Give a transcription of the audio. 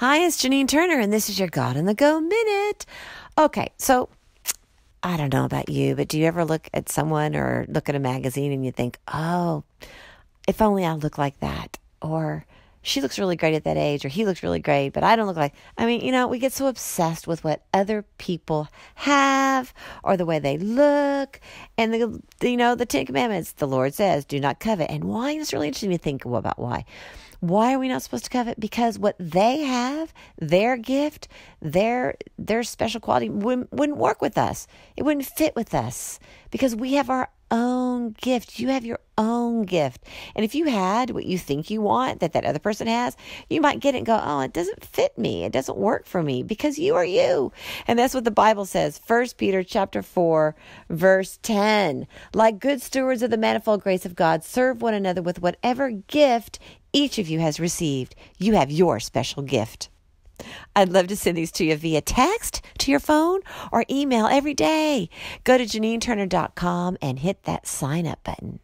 Hi, it's Janine Turner, and this is your God on the Go Minute. Okay, so I don't know about you, but do you ever look at someone or look at a magazine and you think, oh, if only I look like that? Or she looks really great at that age or he looks really great, but I don't look like. I mean, you know, we get so obsessed with what other people have or the way they look. And, the, you know, the Ten Commandments, the Lord says, do not covet. And why? It's really interesting to think about why. Why are we not supposed to covet? Because what they have, their gift, their their special quality wouldn't, wouldn't work with us. It wouldn't fit with us because we have our own gift. You have your own gift. And if you had what you think you want that that other person has, you might get it and go, "Oh, it doesn't fit me. It doesn't work for me because you are you." And that's what the Bible says. 1 Peter chapter 4, verse 10. Like good stewards of the manifold grace of God, serve one another with whatever gift each of you has received. You have your special gift. I'd love to send these to you via text to your phone or email every day. Go to JanineTurner.com and hit that sign up button.